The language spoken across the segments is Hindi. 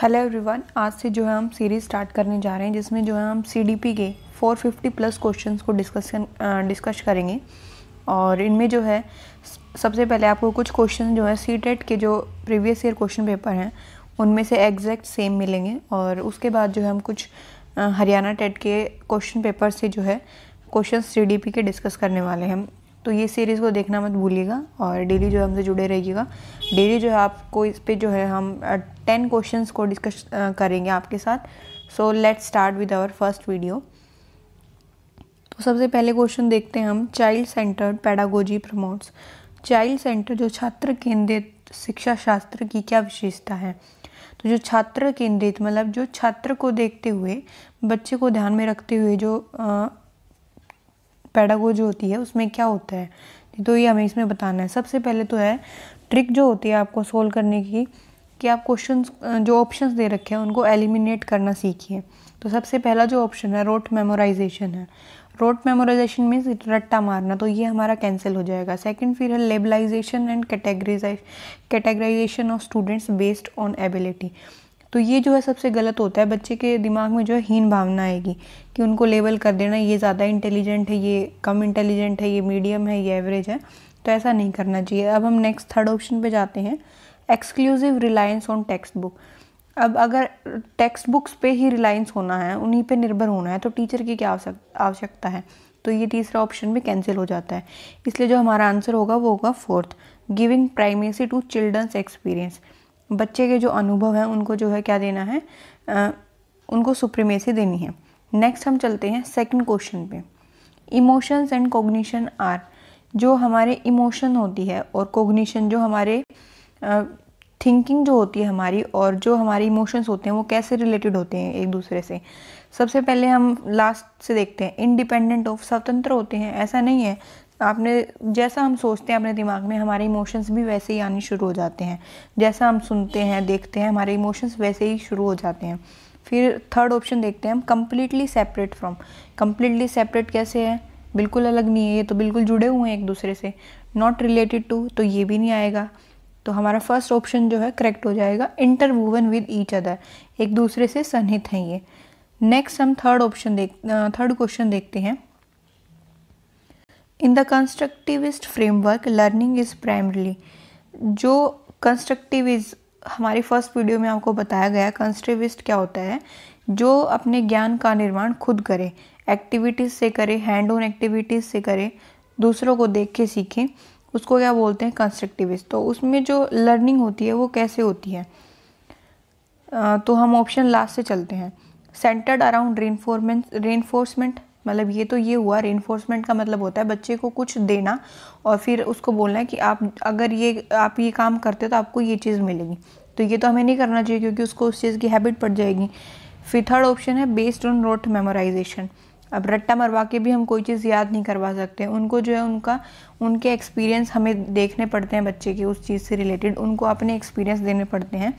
हेलो एवरीवन आज से जो है हम सीरीज़ स्टार्ट करने जा रहे हैं जिसमें जो है हम सीडीपी के 450 प्लस क्वेश्चंस को डिस्कस डिस्कस करेंगे और इनमें जो है सबसे पहले आपको कुछ क्वेश्चन जो है सी टेट के जो प्रीवियस ईयर क्वेश्चन पेपर हैं उनमें से एग्जैक्ट सेम मिलेंगे और उसके बाद जो है हम कुछ हरियाणा टेट e के क्वेश्चन पेपर से जो है क्वेश्चन सी के डिस्कस करने वाले हैं तो ये सीरीज़ को देखना मत भूलिएगा और डेली जो है हमसे जुड़े रहिएगा डेली जो है आपको इस पर जो है हम टेन क्वेश्चन को डिस्कस करेंगे आपके साथ so let start with our first video तो सबसे पहले क्वेश्चन देखते हैं हम child centred pedagogy promotes child centre जो छात्र केंद्रित शिक्षा शास्त्र की क्या विशेषता है तो जो छात्र केंद्रित मतलब जो छात्र को देखते हुए बच्चे को ध्यान में रखते हुए जो पैडागोजी होती है उसमें क्या होता है तो ये हमें इसमें बताना है सबसे पहले तो है ट्रिक जो होती है आपको सोल्व करने की कि आप क्वेश्चन जो ऑप्शन दे रखे हैं उनको एलिमिनेट करना सीखिए तो सबसे पहला जो ऑप्शन है रोट मेमोराइजेशन है रोट मेमोराइजेशन मीन्स रट्टा मारना तो ये हमारा कैंसिल हो जाएगा सेकंड फिर है labelisation and categories categorisation of students based on ability तो ये जो है सबसे गलत होता है बच्चे के दिमाग में जो है हीन भावना आएगी कि उनको लेबल कर देना ये ज़्यादा इंटेलिजेंट है ये कम इंटेलिजेंट है ये मीडियम है ये एवरेज है तो ऐसा नहीं करना चाहिए अब हम नेक्स्ट थर्ड ऑप्शन पे जाते हैं exclusive reliance on text book अब अगर टेक्स्ट बुक्स पे ही रिलायंस होना है उन्हीं पे निर्भर होना है तो टीचर की क्या आवश्यकता है तो ये तीसरा ऑप्शन भी कैंसिल हो जाता है इसलिए जो हमारा आंसर होगा वो होगा fourth giving primacy to children's experience बच्चे के जो अनुभव हैं उनको जो है क्या देना है आ, उनको सुप्रीमेसी देनी है नेक्स्ट हम चलते हैं सेकंड क्वेश्चन पे इमोशंस एंड कोग्निशन आर जो हमारे इमोशन होती है और कोग्निशन जो हमारे थिंकिंग जो होती है हमारी और जो हमारे इमोशंस होते हैं वो कैसे रिलेटेड होते हैं एक दूसरे से सबसे पहले हम लास्ट से देखते हैं इंडिपेंडेंट ऑफ स्वतंत्र होते हैं ऐसा नहीं है आपने जैसा हम सोचते हैं अपने दिमाग में हमारे इमोशंस भी वैसे ही आने शुरू हो जाते हैं जैसा हम सुनते हैं देखते हैं हमारे इमोशंस वैसे ही शुरू हो जाते हैं फिर थर्ड ऑप्शन देखते हैं हम completely separate from completely separate कैसे है बिल्कुल अलग नहीं है ये तो बिल्कुल जुड़े हुए हैं एक दूसरे से नॉट रिलेटेड टू तो ये भी नहीं आएगा तो हमारा फर्स्ट ऑप्शन जो है करेक्ट हो जाएगा इंटरवूवन विद ईच अदर एक दूसरे से सन्हित हैं ये नेक्स्ट हम थर्ड ऑप्शन देख थर्ड क्वेश्चन देखते हैं in the constructivist framework learning is primarily जो कंस्ट्रक्टिविज़ हमारी फर्स्ट वीडियो में आपको बताया गया कंस्ट्रक्टिविस्ट क्या होता है जो अपने ज्ञान का निर्माण खुद करे एक्टिविटीज़ से करे हैंड ऑन एक्टिविटीज़ से करे दूसरों को देख के सीखें उसको क्या बोलते हैं कंस्ट्रक्टिविस्ट तो उसमें जो लर्निंग होती है वो कैसे होती है तो हम ऑप्शन लास्ट से चलते हैं सेंटर्ड अराउंड रेनफोरमेंट रेनफोर्समेंट मतलब ये तो ये हुआ रेनफोर्समेंट का मतलब होता है बच्चे को कुछ देना और फिर उसको बोलना है कि आप अगर ये आप ये काम करते हो तो आपको ये चीज़ मिलेगी तो ये तो हमें नहीं करना चाहिए क्योंकि उसको उस चीज़ की हैबिट पड़ जाएगी फिर थर्ड ऑप्शन है बेस्ड ऑन रोट मेमोराइजेशन अब रट्टा मरवा के भी हम कोई चीज़ याद नहीं करवा सकते उनको जो है उनका उनके एक्सपीरियंस हमें देखने पड़ते हैं बच्चे के उस चीज़ से रिलेटेड उनको अपने एक्सपीरियंस देने पड़ते हैं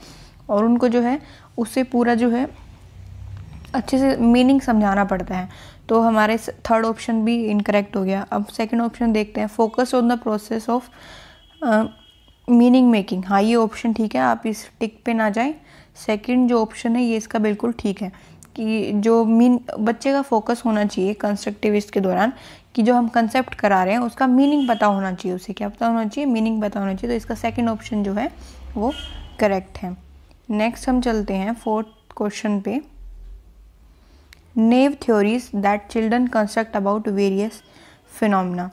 और उनको जो है उससे पूरा जो है अच्छे से मीनिंग समझाना पड़ता है तो हमारे थर्ड ऑप्शन भी इनकरेक्ट हो गया अब सेकंड ऑप्शन देखते हैं focus on the process of meaning making हाँ ये ऑप्शन ठीक है आप इस टिक पे ना जाएं सेकंड जो ऑप्शन है ये इसका बिल्कुल ठीक है कि जो मीन बच्चे का फोकस होना चाहिए कंस्ट्रक्टिविस्ट के दौरान कि जो हम कंसेप्ट करा रहे हैं उसका मीनिंग पता होना चाहिए उसे क्या पता होना चाहिए मीनिंग पता होना चाहिए तो इसका सेकेंड ऑप्शन जो है वो करेक्ट है नेक्स्ट हम चलते हैं फोर्थ क्वेश्चन पे naive theories that children construct about various phenomena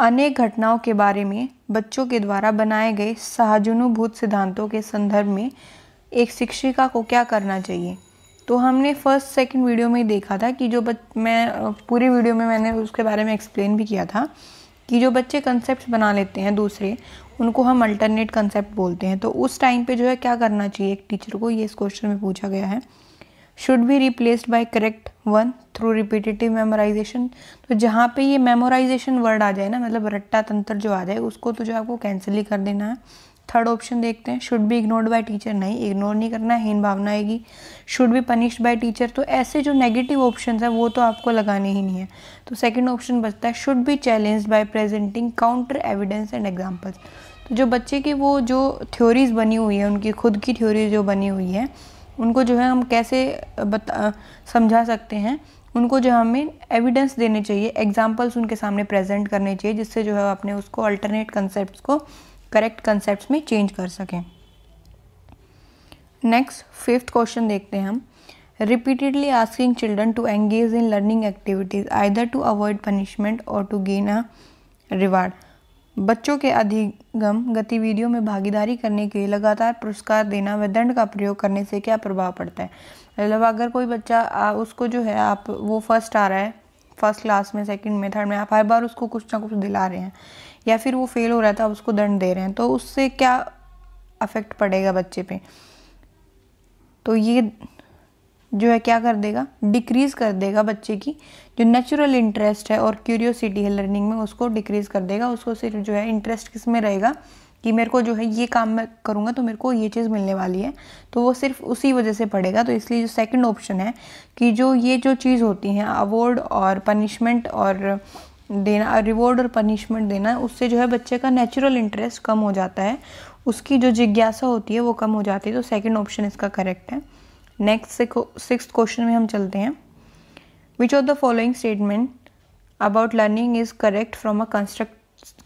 अनेक घटनाओं के बारे में बच्चों के द्वारा बनाए गए सहजनुभूत सिद्धांतों के संदर्भ में एक शिक्षिका को क्या करना चाहिए तो हमने फर्स्ट सेकंड वीडियो में देखा था कि जो बच मैं पूरी वीडियो में मैंने उसके बारे में एक्सप्लेन भी किया था कि जो बच्चे कंसेप्ट बना लेते हैं दूसरे उनको हम अल्टरनेट कंसेप्ट बोलते हैं तो उस टाइम पे जो है क्या करना चाहिए एक टीचर को ये इस क्वेश्चन में पूछा गया है should be replaced by correct one through repetitive memorisation तो जहाँ पे ये मेमोराइजेशन वर्ड आ जाए ना मतलब रट्टा तंत्र जो आ जाए उसको तो जो आपको कैंसिल ही कर देना है थर्ड ऑप्शन देखते हैं should be ignored by teacher नहीं इग्नोर नहीं करना है हीन भावना आएगी शुड भी पनिश्ड बाय टीचर तो ऐसे जो नेगेटिव ऑप्शन है वो तो आपको लगाने ही नहीं है तो सेकेंड ऑप्शन बचता है should be challenge by presenting counter evidence and examples तो जो बच्चे की वो जो थ्योरीज बनी हुई है उनकी खुद की थ्योरीज जो बनी हुई है उनको जो है हम कैसे बता समझा सकते हैं उनको जो हमें एविडेंस देने चाहिए एग्जाम्पल्स उनके सामने प्रेजेंट करने चाहिए जिससे जो है अपने उसको अल्टरनेट कंसेप्ट को करेक्ट कंसेप्ट में चेंज कर सकें नेक्स्ट फिफ्थ क्वेश्चन देखते हैं हम repeatedly asking children to engage in learning activities either to avoid punishment और टू गेन अ रिवार्ड बच्चों के अधिगम गतिविधियों में भागीदारी करने के लिए लगातार पुरस्कार देना व दंड का प्रयोग करने से क्या प्रभाव पड़ता है मतलब अगर कोई बच्चा आ, उसको जो है आप वो फर्स्ट आ रहा है फर्स्ट क्लास में सेकंड में थर्ड में आप हर बार उसको कुछ ना कुछ दिला रहे हैं या फिर वो फेल हो रहा था तो आप उसको दंड दे रहे हैं तो उससे क्या अफेक्ट पड़ेगा बच्चे पे तो ये जो है क्या कर देगा डिक्रीज़ कर देगा बच्चे की जो नेचुरल इंटरेस्ट है और क्यूरियोसिटी है लर्निंग में उसको डिक्रीज कर देगा उसको सिर्फ जो है इंटरेस्ट किस में रहेगा कि मेरे को जो है ये काम मैं करूँगा तो मेरे को ये चीज़ मिलने वाली है तो वो सिर्फ उसी वजह से पड़ेगा तो इसलिए जो सेकंड ऑप्शन है कि जो ये जो चीज़ होती है अवॉर्ड और पनिशमेंट और देना रिवॉर्ड और पनिशमेंट देना उससे जो है बच्चे का नेचुरल इंटरेस्ट कम हो जाता है उसकी जो जिज्ञासा होती है वो कम हो जाती है तो सेकेंड ऑप्शन इसका करेक्ट है नेक्स्ट सिक्स क्वेश्चन में हम चलते हैं Which of the following statement about learning is correct from a construct,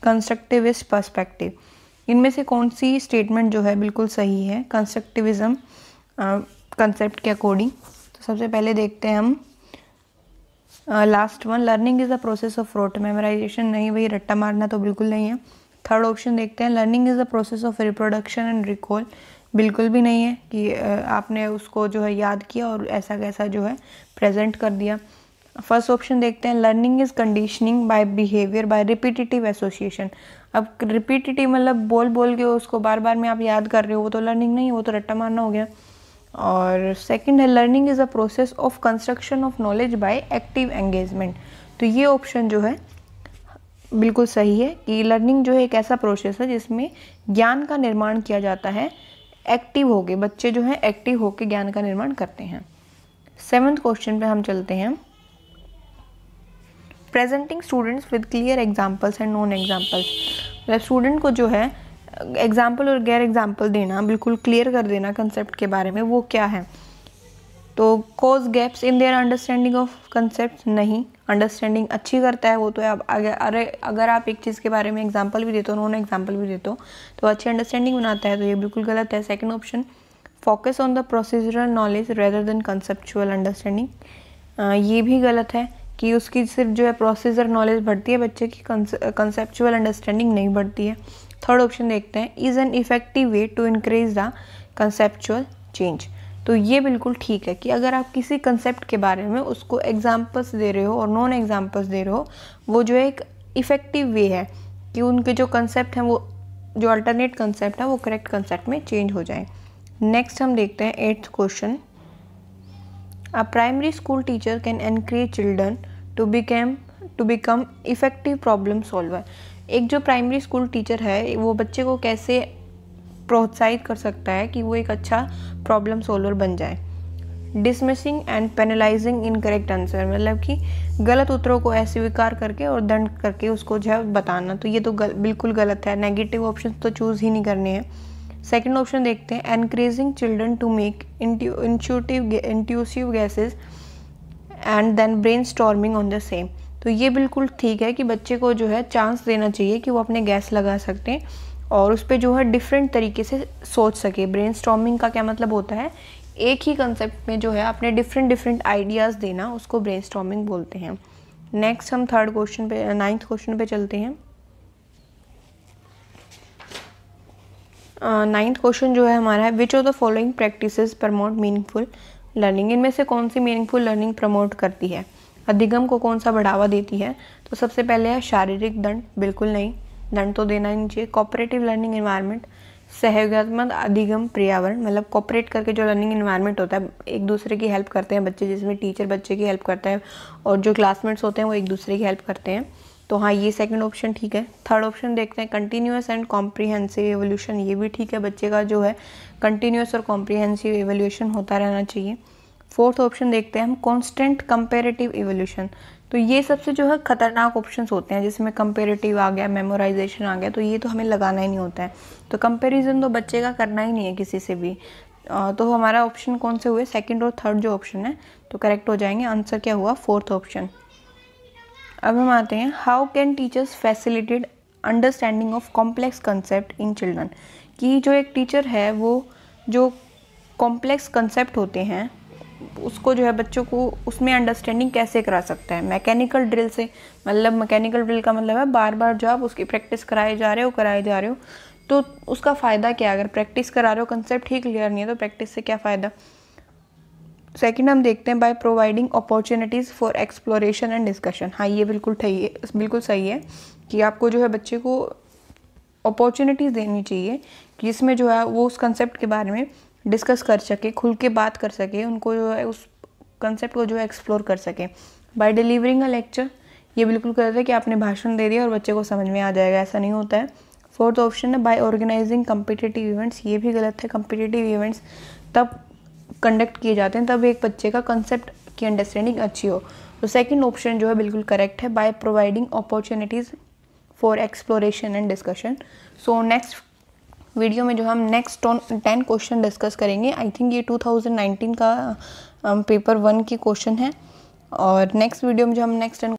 constructivist perspective? इनमें से कौन सी स्टेटमेंट जो है बिल्कुल सही है कंस्ट्रक्टिविज्म कंसेप्ट uh, के अकॉर्डिंग तो सबसे पहले देखते हैं हम last one learning is the process of rote memorisation नहीं भाई रट्टा मारना तो बिल्कुल नहीं है थर्ड ऑप्शन देखते हैं learning is the process of reproduction and recall बिल्कुल भी नहीं है कि आपने उसको जो है याद किया और ऐसा कैसा जो है प्रेजेंट कर दिया फर्स्ट ऑप्शन देखते हैं learning is conditioning by behaviour by repetitive association अब रिपीटिटिव मतलब बोल बोल के उसको बार बार में आप याद कर रहे हो वो तो लर्निंग नहीं वो तो रट्टा मारना हो गया और सेकंड है learning is a process of construction of knowledge by active engagement तो ये ऑप्शन जो है बिल्कुल सही है कि लर्निंग जो है एक ऐसा प्रोसेस है जिसमें ज्ञान का निर्माण किया जाता है एक्टिव हो गए बच्चे जो हैं एक्टिव होकर ज्ञान का निर्माण करते हैं सेवन्थ क्वेश्चन पे हम चलते हैं presenting students with clear examples and non examples मतलब स्टूडेंट को जो है एग्जाम्पल और गैर एग्जाम्पल देना बिल्कुल क्लियर कर देना कंसेप्ट के बारे में वो क्या है तो cause gaps in their understanding of concept नहीं अंडरस्टैंडिंग अच्छी करता है वो तो आप अगर अरे अगर आप एक चीज़ के बारे में एग्जाम्पल भी देते हो उन्होंने एग्जाम्पल भी देते हो तो अच्छी अंडरस्टैंडिंग बनाता है तो ये बिल्कुल गलत है second option focus on the procedural knowledge rather than conceptual understanding ये भी गलत है कि उसकी सिर्फ जो है प्रोसीजर नॉलेज बढ़ती है बच्चे की कंसेप्चुअल अंडरस्टैंडिंग नहीं बढ़ती है थर्ड ऑप्शन देखते हैं is an effective way to increase the conceptual change तो ये बिल्कुल ठीक है कि अगर आप किसी कंसेप्ट के बारे में उसको एग्जाम्पल्स दे रहे हो और नॉन एग्जाम्पल्स दे रहे हो वो जो है एक इफ़ेक्टिव वे है कि उनके जो कंसेप्ट हैं वो जो अल्टरनेट कंसेप्ट है वो करेक्ट कंसेप्ट में चेंज हो जाए नेक्स्ट हम देखते हैं eighth question a primary school teacher can encourage children to became to become effective problem solver एक जो प्राइमरी स्कूल टीचर है वो बच्चे को कैसे प्रोत्साहित कर सकता है कि वो एक अच्छा प्रॉब्लम सोल्वर बन जाए dismissing and penalising incorrect answer मतलब कि गलत उत्तरों को अस्वीकार करके और दंड करके उसको जो है बताना तो ये तो गल, बिल्कुल गलत है नेगेटिव ऑप्शन तो चूज़ ही नहीं करने हैं सेकेंड ऑप्शन देखते हैं encouraging children to make intuitive intuitive guesses and then brainstorming on the same तो ये बिल्कुल ठीक है कि बच्चे को जो है चांस देना चाहिए कि वो अपने गैस लगा सकते हैं और उस पर जो है डिफरेंट तरीके से सोच सके ब्रेन का क्या मतलब होता है एक ही कंसेप्ट में जो है अपने डिफरेंट डिफरेंट आइडियाज़ देना उसको ब्रेन बोलते हैं नेक्स्ट हम थर्ड क्वेश्चन पे नाइन्थ क्वेश्चन पे चलते हैं नाइन्थ uh, क्वेश्चन जो है हमारा है which of the following practice promote meaningful learning इनमें से कौन सी मीनिंगफुल लर्निंग प्रमोट करती है अधिगम को कौन सा बढ़ावा देती है तो सबसे पहले है शारीरिक दंड बिल्कुल नहीं दंड तो देना ही नहीं चाहिए कॉपरेटिव लर्निंग इन्वायरमेंट सहयोगात्मक अधिगम पर्यावरण मतलब कॉपरेट करके जो लर्निंग इन्वायरमेंट होता है एक दूसरे की हेल्प करते हैं बच्चे जिसमें टीचर बच्चे की हेल्प करता है और जो क्लासमेट्स होते हैं वो एक दूसरे की हेल्प करते हैं तो हाँ ये सेकेंड ऑप्शन ठीक है थर्ड ऑप्शन देखते हैं कंटिन्यूस एंड कॉम्प्रीहेंसिव एवोल्यूशन ये भी ठीक है बच्चे का जो है कंटिन्यूस और कॉम्प्रीहेंसिव एवोल्यूशन होता रहना चाहिए फोर्थ ऑप्शन देखते हैं हम कॉन्स्टेंट कंपेरेटिव एवोल्यूशन तो ये सबसे जो है ख़तरनाक ऑप्शंस होते हैं जिसमें कंपेरेटिव आ गया मेमोराइजेशन आ गया तो ये तो हमें लगाना ही नहीं होता है तो कंपेरिजन तो बच्चे का करना ही नहीं है किसी से भी तो हमारा ऑप्शन कौन से हुए सेकेंड और थर्ड जो ऑप्शन है तो करेक्ट हो जाएंगे आंसर क्या हुआ फोर्थ ऑप्शन अब हम आते हैं how can teachers facilitated understanding of complex concept in children कि जो एक टीचर है वो जो कॉम्प्लेक्स कंसेप्ट होते हैं उसको जो है बच्चों को उसमें अंडरस्टैंडिंग कैसे करा सकता है मैकेनिकल ड्रिल से मतलब मैकेनिकल ड्रिल का मतलब है बार बार जो आप उसकी प्रैक्टिस कराए जा रहे हो कराए जा रहे हो तो उसका फ़ायदा क्या है अगर प्रैक्टिस करा रहे हो कंसेप्ट ही क्लियर नहीं है तो प्रैक्टिस से क्या फ़ायदा सेकेंड हम देखते हैं by providing opportunities for exploration and discussion हाँ ये बिल्कुल सही है बिल्कुल सही है कि आपको जो है बच्चे को अपॉर्चुनिटीज़ देनी चाहिए जिसमें जो है वो उस कंसेप्ट के बारे में डिस्कस कर सके खुल के बात कर सके उनको जो है उस कंसेप्ट को जो है एक्सप्लोर कर सके बाय डिलीवरिंग अ लेक्चर ये बिल्कुल गलत है कि आपने भाषण दे दिया और बच्चे को समझ में आ जाएगा ऐसा नहीं होता है फोर्थ ऑप्शन है बाय ऑर्गेनाइजिंग कम्पिटेटिव इवेंट्स ये भी गलत है कम्पिटेटिव इवेंट्स तब कंडक्ट किए जाते हैं तब एक बच्चे का कंसेप्ट की अंडरस्टैंडिंग अच्छी हो तो सेकेंड ऑप्शन जो है बिल्कुल करेक्ट है by providing opportunities for exploration and discussion so next video में जो हम नेक्स्ट टेन क्वेश्चन डिस्कस करेंगे आई थिंक ये 2019 का पेपर वन की क्वेश्चन है और नेक्स्ट वीडियो में जो हम नेक्स्ट टेन